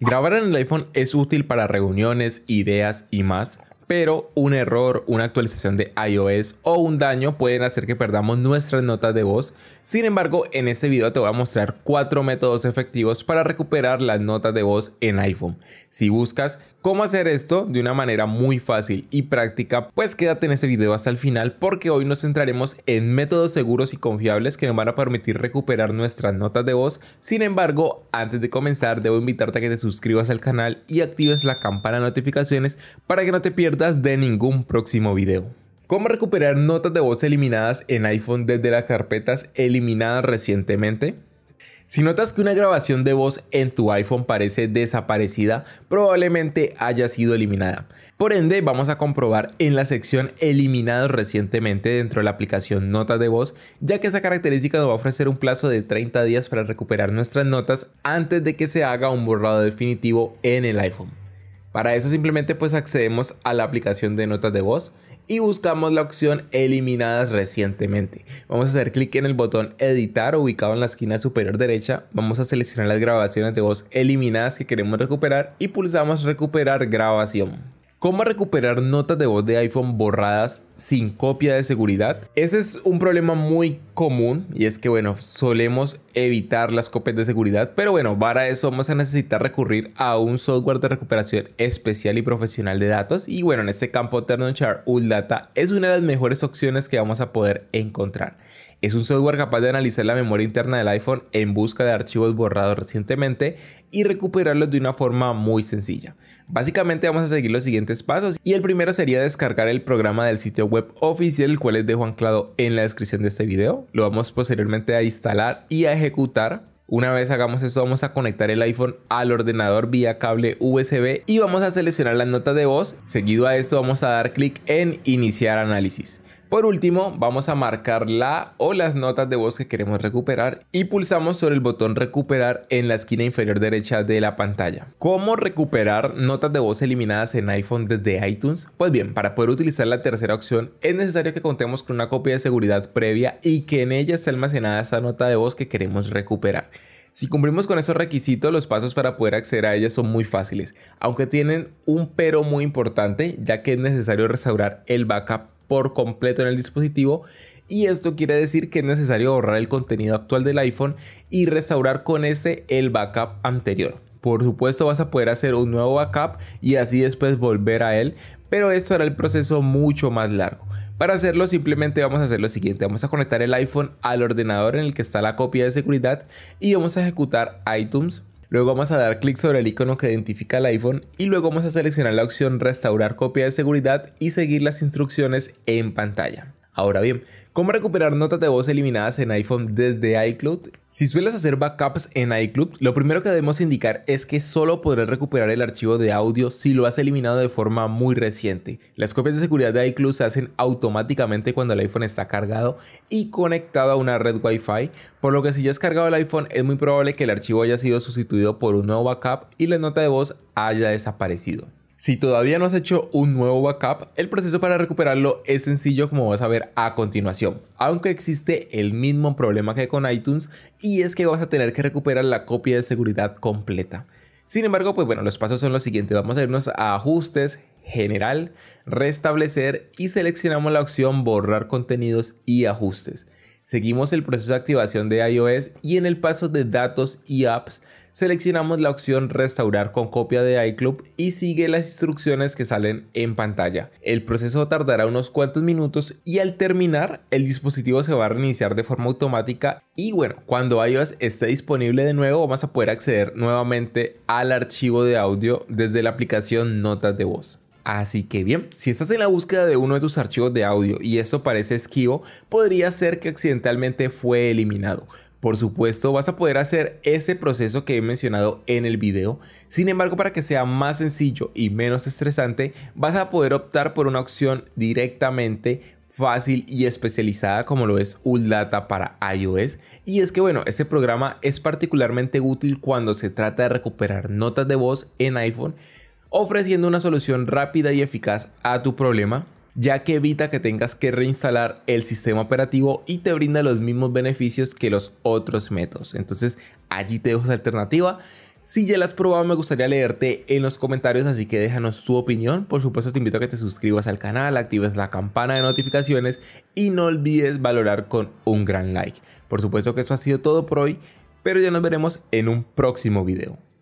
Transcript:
Grabar en el iPhone es útil para reuniones, ideas y más, pero un error, una actualización de iOS o un daño pueden hacer que perdamos nuestras notas de voz. Sin embargo, en este video te voy a mostrar cuatro métodos efectivos para recuperar las notas de voz en iPhone. Si buscas cómo hacer esto de una manera muy fácil y práctica, pues quédate en este video hasta el final porque hoy nos centraremos en métodos seguros y confiables que nos van a permitir recuperar nuestras notas de voz. Sin embargo, antes de comenzar, debo invitarte a que te suscribas al canal y actives la campana de notificaciones para que no te pierdas de ningún próximo video. ¿Cómo recuperar notas de voz eliminadas en iPhone desde las carpetas eliminadas recientemente? Si notas que una grabación de voz en tu iPhone parece desaparecida, probablemente haya sido eliminada. Por ende, vamos a comprobar en la sección eliminado recientemente dentro de la aplicación Notas de Voz, ya que esa característica nos va a ofrecer un plazo de 30 días para recuperar nuestras notas antes de que se haga un borrado definitivo en el iPhone. Para eso simplemente pues accedemos a la aplicación de notas de voz y buscamos la opción eliminadas recientemente. Vamos a hacer clic en el botón editar ubicado en la esquina superior derecha. Vamos a seleccionar las grabaciones de voz eliminadas que queremos recuperar y pulsamos recuperar grabación. ¿Cómo recuperar notas de voz de iPhone borradas sin copia de seguridad. Ese es un problema muy común y es que bueno, solemos evitar las copias de seguridad, pero bueno, para eso vamos a necesitar recurrir a un software de recuperación especial y profesional de datos y bueno, en este campo TernonChar Data es una de las mejores opciones que vamos a poder encontrar. Es un software capaz de analizar la memoria interna del iPhone en busca de archivos borrados recientemente y recuperarlos de una forma muy sencilla. Básicamente vamos a seguir los siguientes pasos y el primero sería descargar el programa del sitio web oficial, el cual les dejo anclado en la descripción de este video. Lo vamos posteriormente a instalar y a ejecutar. Una vez hagamos eso vamos a conectar el iPhone al ordenador vía cable USB y vamos a seleccionar las notas de voz. Seguido a esto vamos a dar clic en iniciar análisis. Por último, vamos a marcar la o las notas de voz que queremos recuperar y pulsamos sobre el botón recuperar en la esquina inferior derecha de la pantalla. ¿Cómo recuperar notas de voz eliminadas en iPhone desde iTunes? Pues bien, para poder utilizar la tercera opción es necesario que contemos con una copia de seguridad previa y que en ella esté almacenada esa nota de voz que queremos recuperar. Si cumplimos con esos requisitos, los pasos para poder acceder a ella son muy fáciles, aunque tienen un pero muy importante, ya que es necesario restaurar el backup por completo en el dispositivo y esto quiere decir que es necesario borrar el contenido actual del iPhone y restaurar con este el backup anterior. Por supuesto vas a poder hacer un nuevo backup y así después volver a él, pero esto hará el proceso mucho más largo. Para hacerlo simplemente vamos a hacer lo siguiente, vamos a conectar el iPhone al ordenador en el que está la copia de seguridad y vamos a ejecutar iTunes Luego vamos a dar clic sobre el icono que identifica el iPhone y luego vamos a seleccionar la opción restaurar copia de seguridad y seguir las instrucciones en pantalla. Ahora bien, ¿cómo recuperar notas de voz eliminadas en iPhone desde iCloud? Si sueles hacer backups en iCloud, lo primero que debemos indicar es que solo podrás recuperar el archivo de audio si lo has eliminado de forma muy reciente. Las copias de seguridad de iCloud se hacen automáticamente cuando el iPhone está cargado y conectado a una red Wi-Fi, por lo que si ya has cargado el iPhone es muy probable que el archivo haya sido sustituido por un nuevo backup y la nota de voz haya desaparecido. Si todavía no has hecho un nuevo backup, el proceso para recuperarlo es sencillo como vas a ver a continuación, aunque existe el mismo problema que con iTunes y es que vas a tener que recuperar la copia de seguridad completa. Sin embargo, pues bueno, los pasos son los siguientes. Vamos a irnos a ajustes, general, restablecer y seleccionamos la opción borrar contenidos y ajustes. Seguimos el proceso de activación de iOS y en el paso de datos y apps seleccionamos la opción restaurar con copia de iCloud y sigue las instrucciones que salen en pantalla. El proceso tardará unos cuantos minutos y al terminar el dispositivo se va a reiniciar de forma automática y bueno, cuando iOS esté disponible de nuevo vamos a poder acceder nuevamente al archivo de audio desde la aplicación Notas de Voz. Así que bien, si estás en la búsqueda de uno de tus archivos de audio y eso parece esquivo, podría ser que accidentalmente fue eliminado. Por supuesto, vas a poder hacer ese proceso que he mencionado en el video. Sin embargo, para que sea más sencillo y menos estresante, vas a poder optar por una opción directamente fácil y especializada como lo es Uldata para iOS. Y es que bueno, este programa es particularmente útil cuando se trata de recuperar notas de voz en iPhone ofreciendo una solución rápida y eficaz a tu problema ya que evita que tengas que reinstalar el sistema operativo y te brinda los mismos beneficios que los otros métodos. Entonces allí te dejo esa alternativa. Si ya la has probado me gustaría leerte en los comentarios, así que déjanos tu opinión. Por supuesto te invito a que te suscribas al canal, actives la campana de notificaciones y no olvides valorar con un gran like. Por supuesto que eso ha sido todo por hoy, pero ya nos veremos en un próximo video.